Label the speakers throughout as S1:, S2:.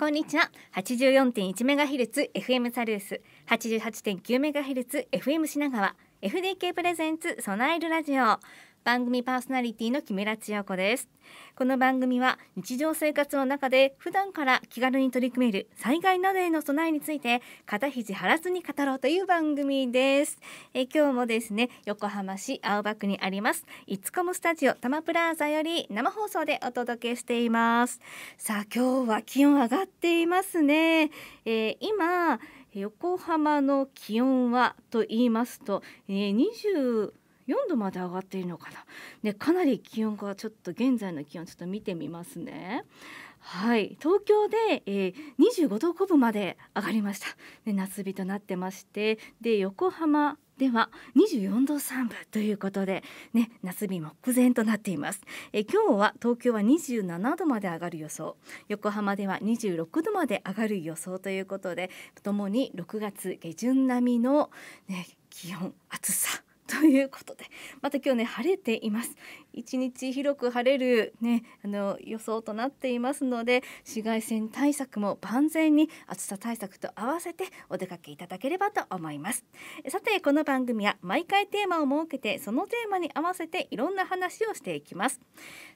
S1: こんにちは。八十四点一メガヘルツ FM サルース、八点九メガヘルツ FM 品川、FDK プレゼンツソナイルラジオ。番組パーソナリティの木村千代子ですこの番組は日常生活の中で普段から気軽に取り組める災害などへの備えについて肩肘張らずに語ろうという番組ですえ今日もですね横浜市青葉区にありますいつこむスタジオタマプラザより生放送でお届けしていますさあ今日は気温上がっていますね、えー、今横浜の気温はと言いますと、えー、20 4度まで上がっているのかな、ね、かなり気温がちょっと現在の気温ちょっと見てみますね。はい、東京で、えー、25度5分まで上がりました、ね、夏日となってましてで横浜では24度3分ということで、ね、夏日目前となっていますえ今日は東京は27度まで上がる予想横浜では26度まで上がる予想ということでともに6月下旬並みの、ね、気温暑さということでまた今日ね晴れています一日広く晴れる、ね、あの予想となっていますので紫外線対策も万全に暑さ対策と合わせてお出かけいただければと思いますさてこの番組は毎回テーマを設けてそのテーマに合わせていろんな話をしていきます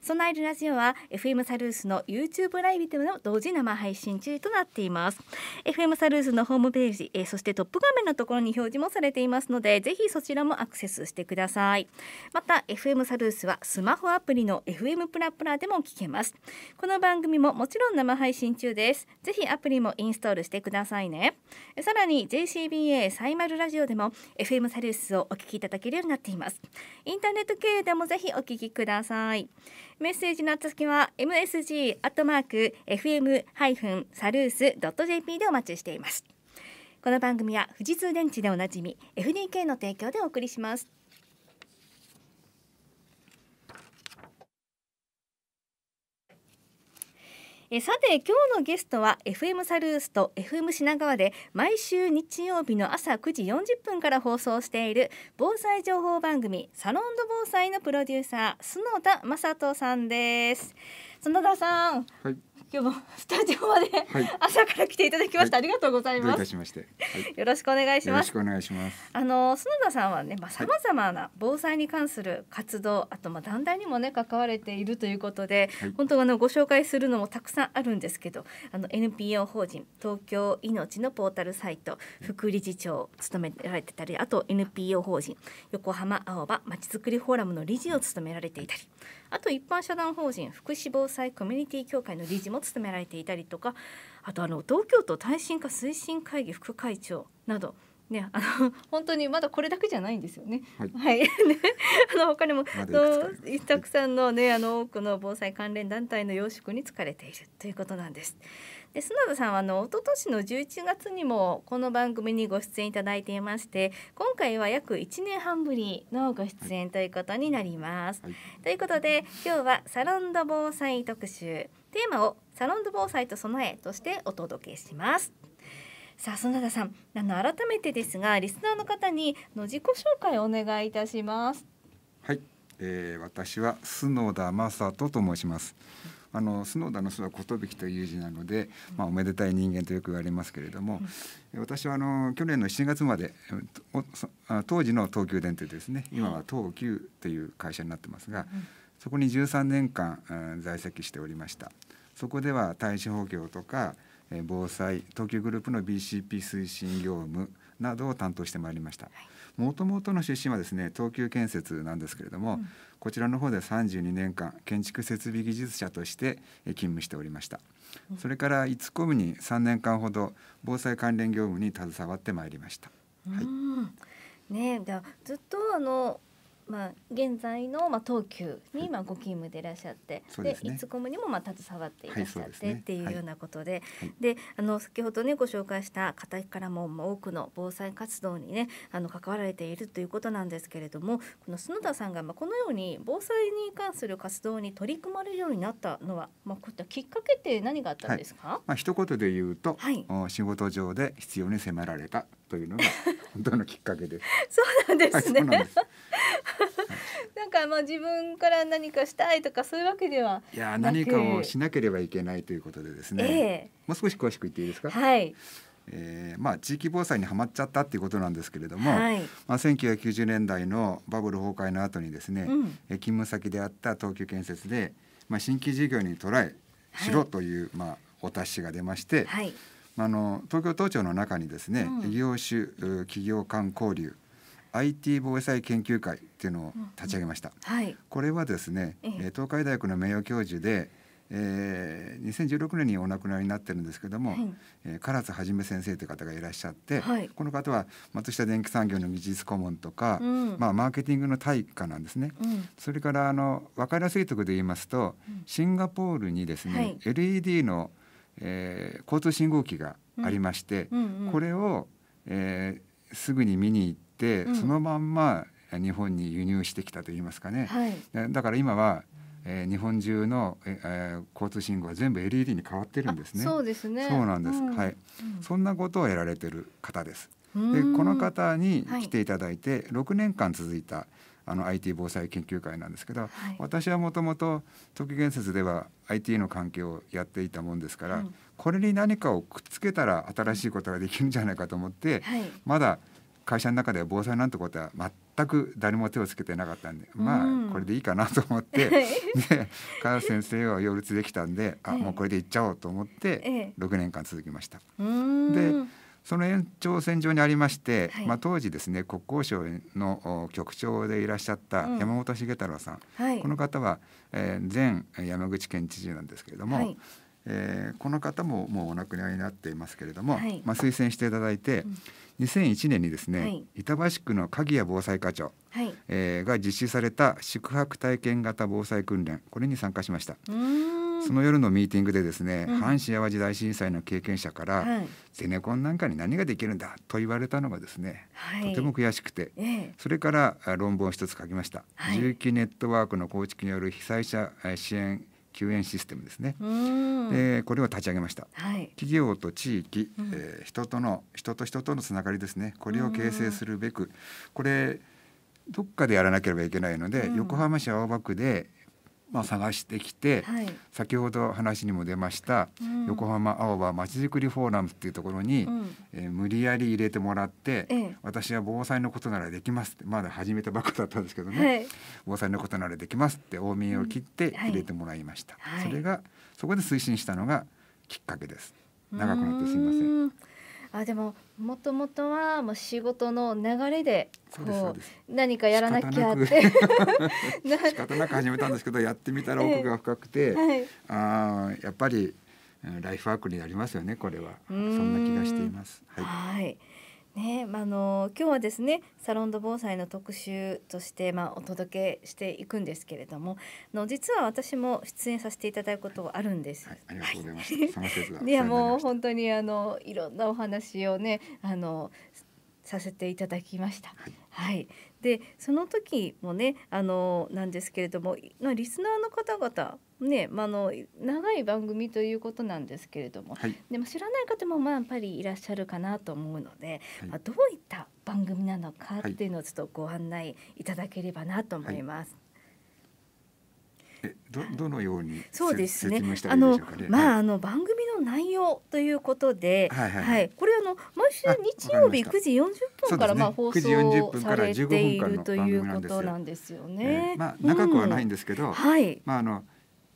S1: 備えるラジオは FM サルースの YouTube ライブでの同時生配信中となっています FM サルースのホームページ、えそしてトップ画面のところに表示もされていますのでぜひそちらもアクセスしてくださいまた FM サルースはスマホアプリの FM プラプラでも聞けますこの番組ももちろん生配信中ですぜひアプリもインストールしてくださいねさらに JCBA サイマルラジオでも FM サルスをお聞きいただけるようになっていますインターネット経由でもぜひお聞きくださいメッセージの宛先は msg アットマーク fm ハイフンサルースドット jp でお待ちしていますこの番組は富士通電池でおなじみ FDK の提供でお送りしますえさて今日のゲストは FM サルースと FM 品川で毎週日曜日の朝9時40分から放送している防災情報番組サロンド防災のプロデューサー角田雅人さんです田さん、はい今日もスタジオまで、はい、朝から来ていただきまして、はい、ありがとうございます。しましはい、よろしくお願いします。よ
S2: ろしくお願いします。
S1: あの砂田さんはね、まあさまざまな防災に関する活動、あとまあ団体にもね関われているということで、本当あのご紹介するのもたくさんあるんですけど、あの NPO 法人東京いのちのポータルサイト副理事長を務められてたり、あと NPO 法人横浜青葉まちづくりフォーラムの理事を務められていたり。あと一般社団法人福祉防災コミュニティ協会の理事も務められていたりとかあとあの東京都耐震化推進会議副会長などね、あの 本当にまだこれだけじゃないんですよね。はい、はい、ね、あの他にも、ま、たくさんのね、あの多くの防災関連団体の養殖に疲れているということなんです。で、砂田さんはあの一昨年の11月にもこの番組にご出演いただいていまして、今回は約1年半ぶりのご出演ということになります。はい、ということで、今日はサロンド防災特集テーマをサロンド防災と備えとしてお届けします。さあ園田さんあの改めてですがリスナーの方にの自己紹介をお願いいたします
S2: はい、えー、私は角田正人と申しますあの角田の巣は寿という字なので、まあ、おめでたい人間とよく言われますけれども、うん、私はあの去年の7月まで当時の東急電鉄ですね今は東急という会社になってますが、うん、そこに13年間在籍しておりました。そこでは対処補強とか防災東急グループの BCP 推進業務などを担当してまいりました。もともとの出身はですね東急建設なんですけれども、うん、こちらの方で32年間建築設備技術者として勤務しておりました。それからいつこむに3年間ほど防災関連業務に携わってまいりました。
S1: はい。ねえ、じゃずっとあのまあ、現在の、まあ、東急に、まあ、ご勤務でいらっしゃって、はい、で、いつこむにも、まあ、携わっていらっしゃって、はいね、っていうようなことではい、であの先ほどねご紹介した方からも、まあ、多くの防災活動にねあの関わられているということなんですけれどもこの角田さんが、まあ、このように防災に関する活動に取り組まれるようになったのは、まあ、こういったきっかけって何があったんですか、
S2: まあ、一言で言うと、はい、仕事上で必要に迫られたというのが 本当のきっかけです。
S1: そうなんですねです なんかまあ自分から何かしたいとかそういうわけでは
S2: いや何かをしなければいけないということでですね、えー、もう少し詳しく言っていいですかはいえーまあ、地域防災にはまっちゃったっていうことなんですけれども、はいまあ、1990年代のバブル崩壊の後にですね、うん、勤務先であった東急建設で、まあ、新規事業にトライしろという、はい、まあ、お達しが出まして、はい、まあ、の東京都庁の中にですね、うん、業種企業間交流 IT 防災研究会っていうのを立ち上げました。はい、これはですね、えー、東海大学の名誉教授で、えー、2016年にお亡くなりになってるんですけども、はい、えー、唐津はじめ先生という方がいらっしゃって、はい、この方は松下電気産業の技術顧問とか、うん、まあ、マーケティングの大家なんですね、うん、それからあの分かりやすいところで言いますと、うん、シンガポールにですね、はい、LED の、えー、交通信号機がありまして、これを、えー、すぐに見に行っ、うん、そのまんま日本に輸入してきたといいますかね、はい、だから今は、えー、日本中の、えー、交通信号は全部 LED に変わってるんですね。そうで
S1: すねそうなんです、うん、はい、
S2: そんなことをやられてる方です。でこの方に来ていただいて、6年間続いたあの IT 防災研究会なんですけど、はい、私はもともと時建説では IT の関係をやっていたもんですから、うん、これに何かをくっつけたら新しいことができるんじゃないかと思って、はい、まだ会社の中では防災なんてことは全く誰も手をつけてなかったんで、うん、まあこれでいいかなと思って、で加藤先生は擁立できたんであもうこれでいっちゃおうと思って6年間続きました。でその延長線上にありまして、はい、まあ、当時ですね国交省の局長でいらっしゃった山本茂太郎さん、うんはい、この方は、えー、前山口県知事なんですけれども、はいえー、この方ももうお亡くなりになっていますけれども、はい、まあ、推薦していただいて、うん、2001年にですね、はい、板橋区の鍵谷防災課長、はい、えー、が実施された宿泊体験型防災訓練これに参加しました。その夜のミーティングでですね、うん、阪神・淡路大震災の経験者から、はい、ゼネコンなんかに何ができるんだと言われたのがですね、はい、とても悔しくて、えそれから論文を一つ書きました、はい、重機ネットワークの構築による被災者支援救援システムですね、えこれを立ち上げました、はい、企業と地域、えー、人との人と人とのつながりですねこれを形成するべくこれどっかでやらなければいけないので、横浜市青葉区でまあ、探してきて、はい、先ほど話にも出ました、うん、横浜青葉まちづくりフォーラムっていうところに、うん、えー、無理やり入れてもらって、ええ、私は防災のことならできますってまだ始めたばっかだったんですけどね、はい、防災のことならできますって大見えを切って入れてもらいました、うんはい、それがそこで推進したのがきっかけです長くなってすみま
S1: せんあでももともとはまあ仕事の流れでこう何かやらなきゃって 仕方な
S2: く始めたんですけどやってみたら奥が深くて、はい、あやっぱりライフワークになりますよねこれはそんな気がしています。
S1: はい、はいねまあの今日はですねサロンド防災の特集として、まあ、お届けしていくんですけれどもの実は私も出演させていただくことあるんです。はい、ありがとうございます。はい、いやもう本当にあのいろんなお話をねあのさせていただきました。はい、はい、でその時もねあのなんですけれどもリスナーの方々ねまあの、の長い番組ということなんですけれども、はい、でも知らない方もまあやっぱりいらっしゃるかなと思うので、はい、まあ、どういった番組なのかっていうのをちょっとご案内いただければなと思います。
S2: はい、どどのようにそうですね、あの、まあ、あの
S1: 番組の内容ということで、はい、はいはい、これあの毎週日曜日9時40分からまあ放送されているということなんですよね。まあ長くは
S2: ないんですけど、うん、はい、まああの。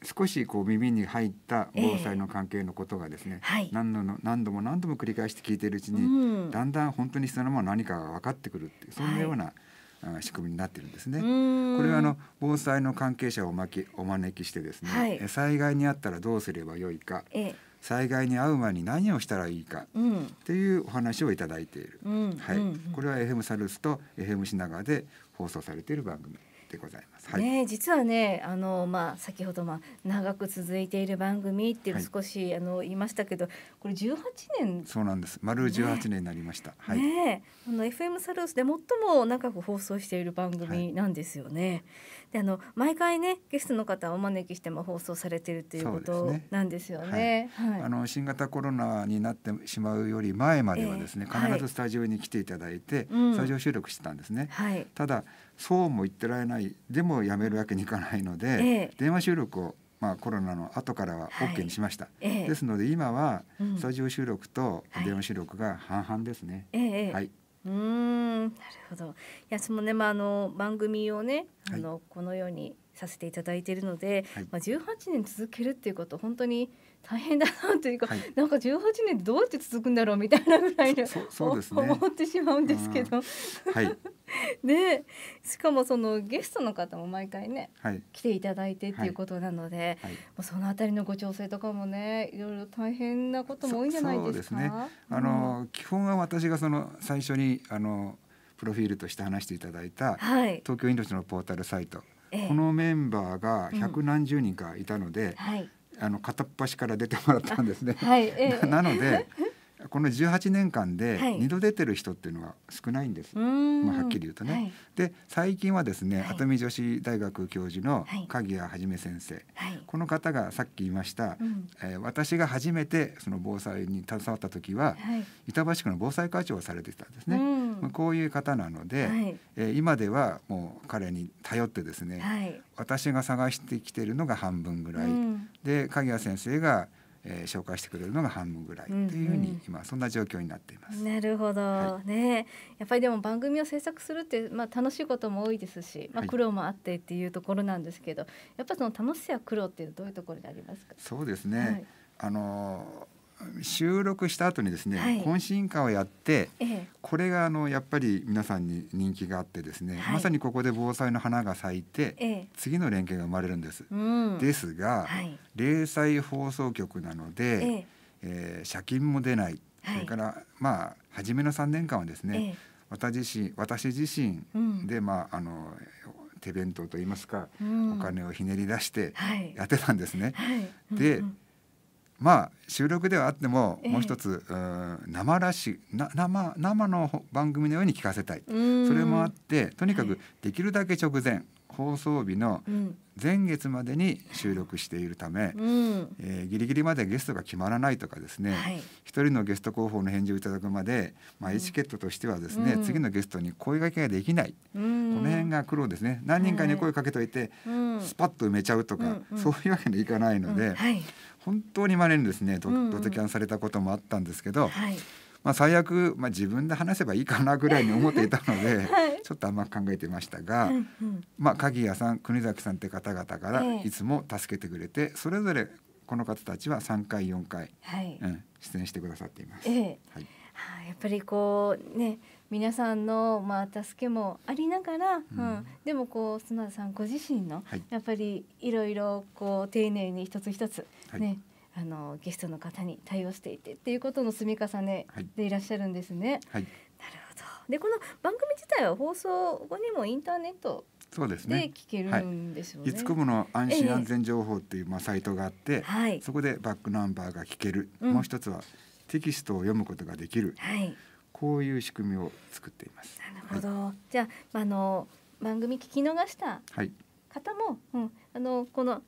S2: 少しこう耳に入った防災の関係のことがですね、えーはい、何度の何度も何度も繰り返して聞いているうちに、うん、だんだん本当に必要なもの何かが分かってくるっていうそんなような、はい仕組みになってるんですね。これはあの防災の関係者をおきお招きしてですね、はい、災害に遭ったらどうすればよいか、えー、災害に遭う前に何をしたらいいか、うん、いうお話をいただいている。うん、はい、これは FM サルスと FM 品川で放送されている番組でございます。はい、ね
S1: 実はねあのまあ先ほどまあ長く続いている番組っていう、少し、はい、あの言いましたけどこれ十八年
S2: そうなんです丸十八年になりました。ね、はい。
S1: ねあの FM サルスで最も長く放送している番組なんですよね。はい、であの毎回ねゲストの方をお招きしても放送されているということなんですよね。はい、あの
S2: 新型コロナになってしまうより前まではですね、えー、必ずスタジオに来ていただいて、うん、スタジオ収録してたんですね。はい、ただそうも言ってられないでもやめるわけにいかないので、ええ、電話収録を、まあ、コロナの後からは OK にしました、はいえ、ですので今はスタジオ収録と電話収録が半々ですね。
S1: はい、うんなるほどいやそのね、まあ、あの番組をねあの、はい、このようにさせていただいているので、はい、まあ、18年続けるっていうこと本当に大変だなというか、はい、なんか18年どうやって続くんだろうみたいなぐらいで、ね、思ってしまうんですけど、はい、で しかもそのゲストの方も毎回ね、はい、来ていただいてっていうことなので、はい、その辺りのご調整とかもねいろいろ大変なことも多いんじゃないですか。あの、
S2: 基本は私がその最初にあのプロフィールとして話していただいた、はい、東京イン命のポータルサイト、ええ、このメンバーが百何十人かいたので、うんはいあの片っ端から出てもらったんですね。はい、なのでこの18年間で2度出てる人っていうのは少ないんです、はい、まあ、はっきり言うとね。はい、で最近はですね、熱海女子大学教授の鍵谷はじめ先生、はい、この方がさっき言いました、うん、えー、私が初めてその防災に携わった時は、板橋区の防災課長をされてたんですね。うん、まあ、こういう方なので、はい、えー、今ではもう彼に頼ってですね、私が探してきてるのが半分ぐらい、うん、で鍵谷先生がえー、紹介してくれるのが半分ぐらいというふうに今そんな状況になってい
S1: ます。うんうん、なるほど、はい、ねやっぱりでも番組を制作するってまあ楽しいことも多いですし、まあ、苦労もあってっていうところなんですけど、はい、やっぱその楽しさや苦労っていうどういうところでありますか
S2: そうですね、はい、あのー収録した後にですね、はい、懇親会をやって、ええ、これがあのやっぱり皆さんに人気があってですね、はい、まさにここで防災の花が咲いて、ええ、次の連携が生まれるんです。うん、ですが、はい、零細放送局なので、えええー、借金も出ない、それからまあ初めの3年間はですね、私自身私自身で、うん、まああの手弁当といいますか、うん、お金をひねり出してやってたんですね。で、うんうんまあ収録ではあってももう一つ、えー、生らしい生生の番組のように聞かせたいそれもあってとにかくできるだけ直前、はい、放送日の前月までに収録しているため、うん、えー、ギリギリまでゲストが決まらないとかですね、はい、1人のゲスト候補の返事をいただくまで、まあ、エチケットとしてはですね、うん、次のゲストに声がけができない、うん、この辺が苦労ですね何人かに声かけといて、スパッと埋めちゃうとか、そういうわけにいかないので。はい本当にまれにですねドドタキャンされたこともあったんですけど、はい、まあ、最悪、まあ、自分で話せばいいかなぐらいに思っていたので、はい、ちょっと甘く考えてましたが、うんうん、まあ、鍵谷さん国崎さんって方々からいつも助けてくれて、えそれぞれこの方たちは3回4回、はい、うん、出演してくださっています。え
S1: はい、はあ、やっぱりこうね皆さんのまあ助けもありながら、うん、うん、でもこう砂田さんご自身の、やっぱりいろいろこう丁寧に一つ一つね、はいあのゲストの方に対応していてっていうことの積み重ねでいらっしゃるんですね。はい、なるほど。でこの番組自体は放送後にもインターネット
S2: そうですね。聞けるんですよね。はい、つこもの安心安全情報っていう、まあサイトがあって、はい、そこでバックナンバーが聞ける。うん、もう一つはテキストを読むことができる。はい。こういう仕組みを作っていま
S1: す。なるほど。はい、じゃあ、あの番組聞き逃した方も、はい、うん、あのこの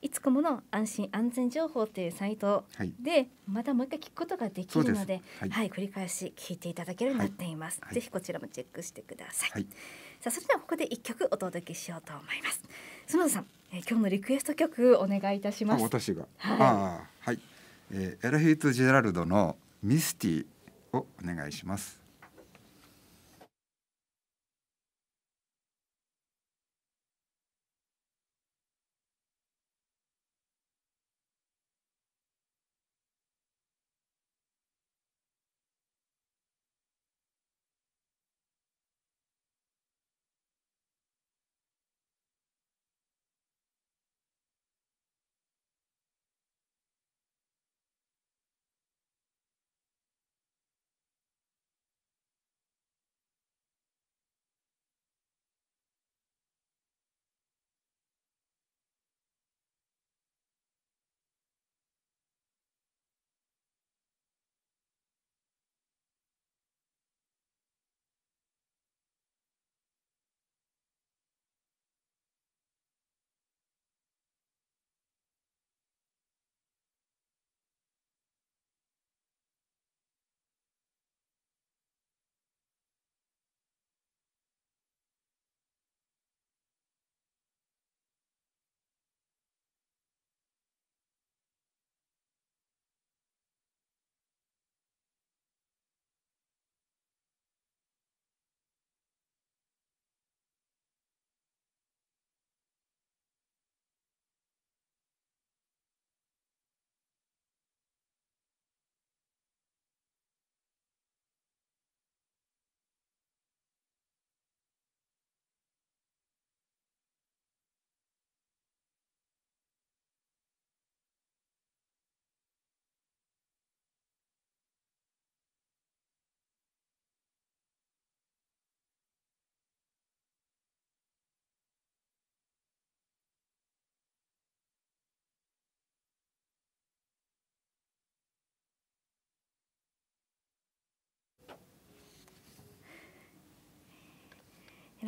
S1: いつこもの安心安全情報というサイトで、またもう一回聞くことができるので、はい、はい、繰り返し聞いていただけるようになっています。はい、ぜひこちらもチェックしてください。さあ、それではここで一曲お届けしようと思います。角田さん、え今日のリクエスト曲お願いいたします。私
S2: が、はい、はい、えー、エラヒートジェラルドのミスティ。をお願いします。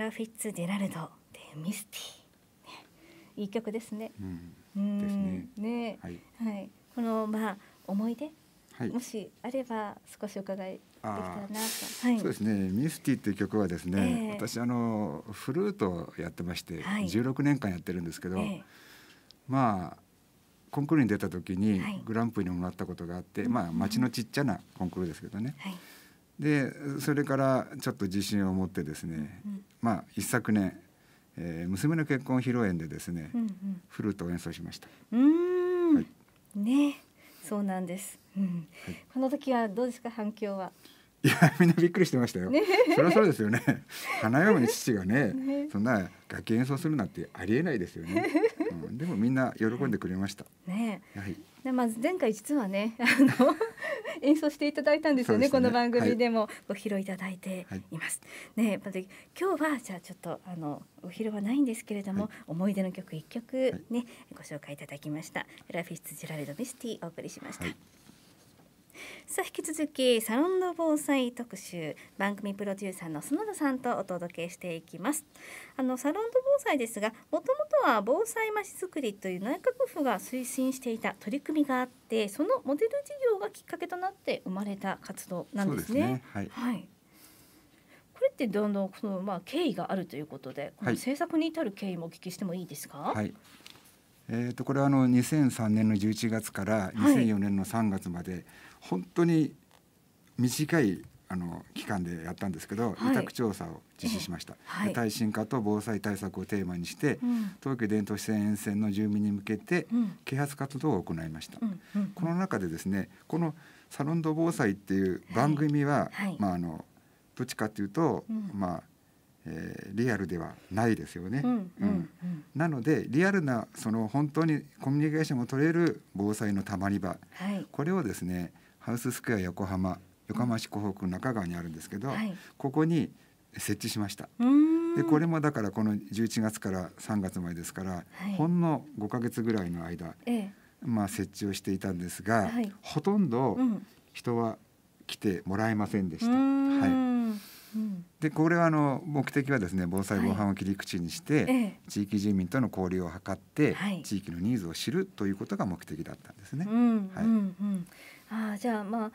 S1: ラ・フィッツジェラルドでミスティ、ね、いい曲ですね。うん、ですね。はい、はい、このまあ思い出、はい、もしあれば少し伺いできたらなと、はい、そうです
S2: ね。ミスティっていう曲はですね、えー、私あのフルートやってまして、はい、16年間やってるんですけど、えー、まあ。コンクールに出た時にグランプリにもらったことがあって、まあ町のちっちゃなコンクールですけどね、はいでそれからちょっと自信を持ってですね、うん、まあ一昨年、えー、娘の結婚披露宴でですね、うんうん、フルートを演奏しました。
S1: うん、はい、ねそうなんです、うんはい、この時はどうですか反響は。
S2: いやみんなびっくりしてましたよ。ね、そりゃそうですよね。花嫁の父がね、ね、そんな楽器演奏するなんてありえないですよね。うん、でもみんな喜んでくれました。ね、はい、
S1: でまず前回実はね あの演奏していただいたんですよね、ね、この番組でもご披露いただいています。はい、ねまず今日はじゃあちょっとあのお披露はないんですけれども、はい、思い出の曲一曲ね、はい、ご紹介いただきました。ラフィスジラルド・ミスティお送りしました。さあ引き続きサロンの防災特集番組プロデューサーの園田さんとお届けしていきますあのサロンの防災ですがもともとは防災まちづくりという内閣府が推進していた取り組みがあってそのモデル事業がきっかけとなって生まれた活動なんですね、ね、はい、はいこれってどんどんそのまあ経緯があるということで、この政策に至る経緯もお聞きしてもいいですか。は
S2: い、えっ、ー、とこれはあの2003年の11月から2004年の3月まで、はい本当に短いあの期間でやったんですけど、委託調査を実施しました、はい、耐震化と防災対策をテーマにして、うん、東京電都市線沿線の住民に向けて啓発活動を行いました、うんうん、この中でですねこのサロンド防災っていう番組は、はいはい、まああのどっちかっていうと、まあえー、リアルではないですよね、うんなのでリアルなその本当にコミュニケーションを取れる防災のたまり場、これをですねハウススクエア横浜横浜市港北中川にあるんですけど、はい、ここに設置しましたでこれもだからこの11月から3月までですから、はい、ほんの5か月ぐらいの間、ええ、まあ、設置をしていたんですが、はい、ほとんど人は来てもらえませんでした。はいでこれはあの目的はですね防災防犯を切り口にして、はい、地域住民との交流を図って、はい、地域のニーズを知るということが目的だったんで
S1: すね。はい、あじゃあまあ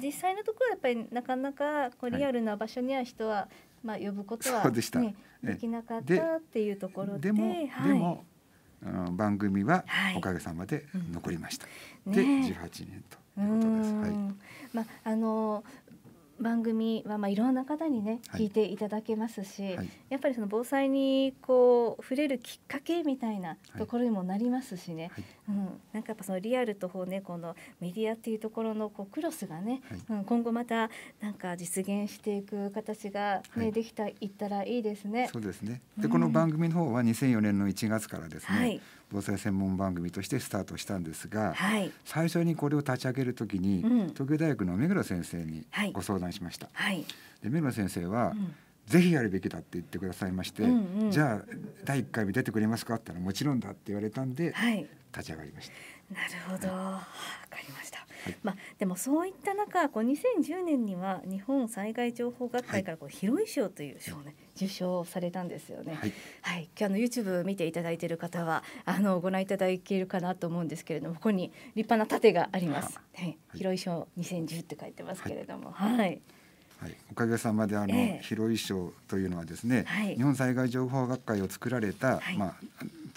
S1: 実際のところやっぱりなかなかこうリアルな場所には人は、まあ呼ぶことは、ね、でしたできなかったっていうところででも、でも
S2: 番組はおかげさまで残りました。はいうんね、で18年
S1: ということです。はい、まああの番組はまあいろんな方にね、聞いていただけますし、はい、やっぱりその防災にこう触れるきっかけみたいなところにもなりますしね、はい、うん、なんかやっぱそのリアルとほうねこのメディアっていうところのこうクロスがね、うん、今後またなんか実現していく形がね、ねできたいったらいいですね。そ
S2: うですねで、うん、この番組の方は2004年の1月からですね、はい。防災専門番組としてスタートしたんですが、はい、最初にこれを立ち上げるときに、うん、東京大学の目黒先生にご相談しました。はい、で目黒先生は、うんぜひやるべきだって言ってくださいまして、うんうん、じゃあ第1回目出てくれますかって言ったらもちろんだって言われたんで、はい、立ち上がりました。
S1: なるほど、わ、かりました。まあでもそういった中、こう2010年には日本災害情報学会からこう広い賞という賞をね受賞されたんですよね。はい、はい、今日の YouTube 見ていただいている方はあのご覧いただけるかなと思うんですけれども、ここに立派な盾があります。はい、広い賞2010って書いてますけれども、はい。
S2: はい、おかげさまであの、えー、広い賞というのはですね、はい、日本災害情報学会を作られた、まあ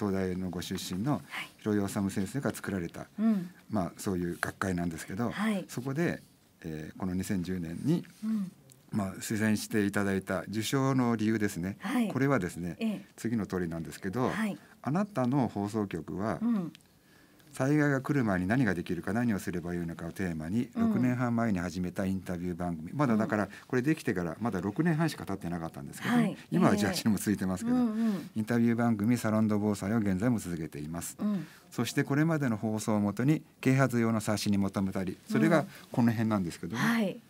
S2: 東大のご出身の広井治先生が作られた、はい、まあ、そういう学会なんですけど、はい、そこで、えー、この2010年に、うんまあ、推薦していただいた受賞の理由ですね、はい、これはですね、ええ、次の通りなんですけど、はい、あなたの放送局は、うん、災害が来る前に何ができるか何をすればいいのかをテーマに6年半前に始めたインタビュー番組、うん、まだだからこれできてからまだ6年半しか経ってなかったんですけど、ねはい、今は18年も続いてますけど、うんうん、インタビュー番組「サロンド防災」を現在も続けています、うん、そしてこれまでの放送をもとに啓発用の冊子にまとめたりそれがこの辺なんですけどね、う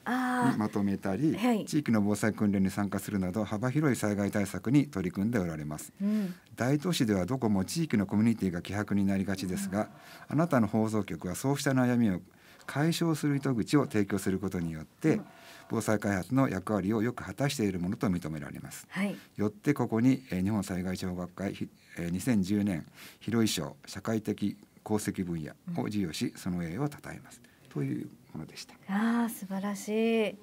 S1: んはい、にま
S2: とめたり、地域の防災訓練に参加するなど幅広い災害対策に取り組んでおられます、大都市ではどこも地域のコミュニティが希薄になりがちですが、あなたの放送局はそうした悩みを解消する糸口を提供することによって防災開発の役割をよく果たしているものと認められます、はい、よってここに、え日本災害報学会、え2010年広い賞社会的功績分野を授与し、その栄誉を称えますというものでした
S1: あ素晴らし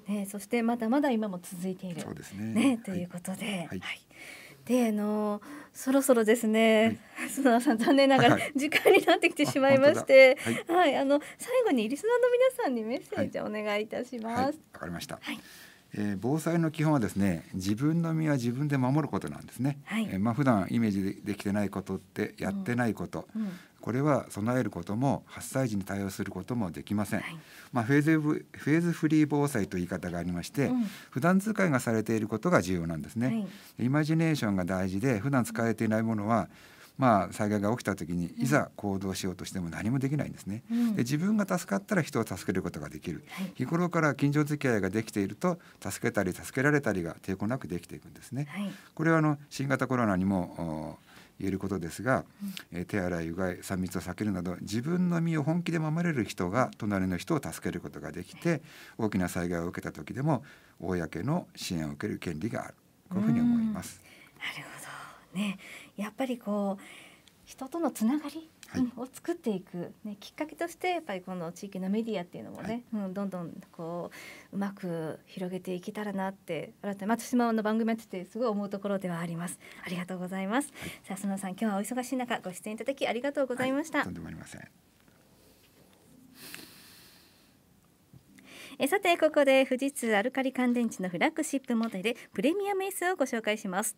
S1: い、ね、そしてまだまだ今も続いているそうですねねということで、はい、はいであのそろそろですね、はい、須さん残念ながら時間になってきてしまいまして、はい、はい、あの最後にリスナーの皆さんにメッセージをお願いいたします。わ、かりました。はい
S2: えー、防災の基本はですね自分の身は自分で守ることなんですね、はいえー、まあ普段イメージできてないことってやってないこと、うんうん、これは備えることも発災時に対応することもできません、はい、まあ、フェーズフェーズフリー防災という言い方がありまして、うん、普段使いがされていることが重要なんですね、はい、イマジネーションが大事で普段使われていないものはまあ、災害が起きた時にいざ行動しようとしても何もできないんですね。うん、で自分が助かったら人を助けることができる、はい、日頃から近所付き合いができていると助けたり助けられたりが抵抗なくできていくんですね。はい、これはあの新型コロナにも言えることですが、え手洗いうがい3密を避けるなど自分の身を本気で守れる人が隣の人を助けることができて大きな災害を受けた時でも公の支援を受ける権利があるこういうふうに思います。なる
S1: ほどねやっぱりこう人とのつながりを作っていく、ね、きっかけとしてやっぱりこの地域のメディアっていうのもね、うん、どんどんこううまく広げていけたらなって改めて松島の番組やっててすごい思うところではありますありがとうございます、さあ須野さん今日はお忙しい中ご出演いただきありがとうございました、とんでもありませんえさてここで富士通アルカリ乾電池のフラッグシップモデルプレミアム S をご紹介します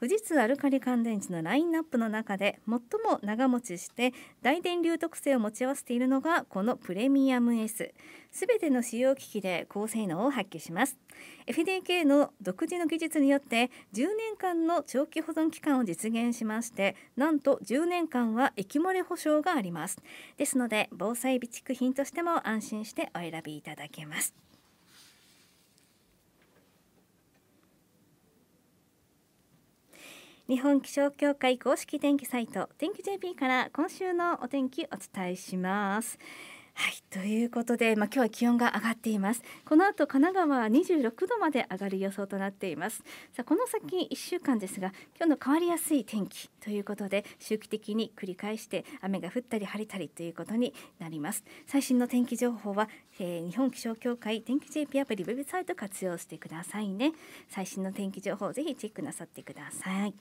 S1: 富士通アルカリ乾電池のラインナップの中で最も長持ちして大電流特性を持ち合わせているのがこのプレミアム S すべての使用機器で高性能を発揮します FDK の独自の技術によって10年間の長期保存期間を実現しましてなんと10年間は液漏れ保証がありますですので防災備蓄品としても安心してお選びいただけます日本気象協会公式天気サイト天気 JP から今週のお天気お伝えしますはいということで、まあ、今日は気温が上がっていますこの後神奈川は26度まで上がる予想となっていますさあこの先1週間ですが今日の変わりやすい天気ということで周期的に繰り返して雨が降ったり晴れたりということになります最新の天気情報は、えー、日本気象協会天気 JP アプリウェブサイト活用してくださいね最新の天気情報ぜひチェックなさってください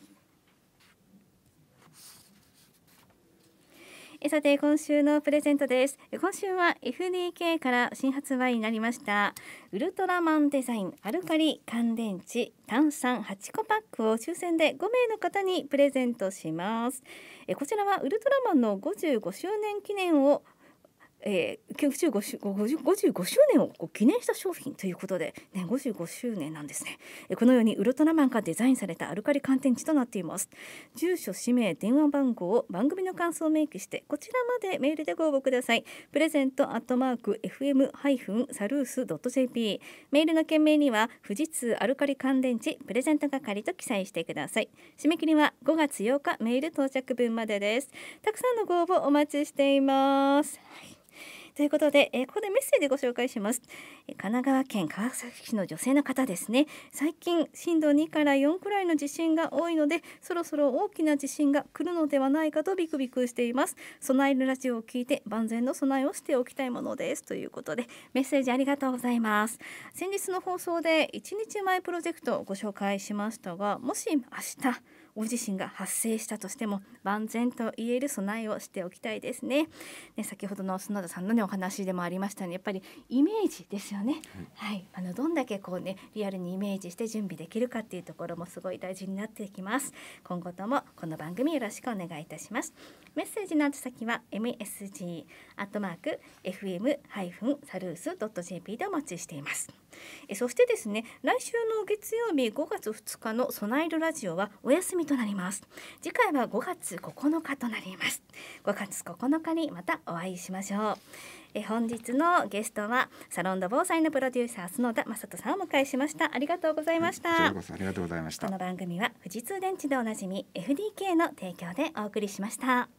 S1: えさて今週のプレゼントです今週は FDK から新発売になりましたウルトラマンデザインアルカリ乾電池炭酸8個パックを抽選で5名の方にプレゼントしますえこちらはウルトラマンの55周年記念をえー、55, 55周年を記念した商品ということで、ね、55周年なんですねこのようにウルトラマンがデザインされたアルカリ乾電池となっています住所氏名電話番号を番組の感想を明記してこちらまでメールでご応募くださいプレゼントアットマーク FM- サルース .jp メールの件名には富士通アルカリ乾電池プレゼント係と記載してください締め切りは5月8日メール到着分までですたくさんのご応募お待ちしています、はいということで、えー、ここでメッセージご紹介します、え神奈川県川崎市の女性の方ですね最近震度2から4くらいの地震が多いのでそろそろ大きな地震が来るのではないかとビクビクしています備えるラジオを聞いて万全の備えをしておきたいものですということでメッセージありがとうございます先日の放送で1日前プロジェクトをご紹介しましたがもし明日大地震が発生したとしても万全と言える備えをしておきたいですね。ね先ほどの砂田さんの、ね、お話でもありましたようにやっぱりイメージですよね。はい、はい、あのどんだけこう、ね、リアルにイメージして準備できるかっていうところもすごい大事になってきます。今後ともこの番組よろしくお願いいたします。メッセージの宛先は msg アットマーク fm ハ a l u s .jp でお待ちしています。えそしてですね来週の月曜日5月2日の備えるラジオはお休みとなります次回は5月9日となります5月9日にまたお会いしましょうえ本日のゲストはサロンド防災のプロデューサー角田正人さんをお迎えしましたありがとうございました、はい、こありがとうございましたこの番組は富士通電池でおなじみ FDK の提供でお送りしました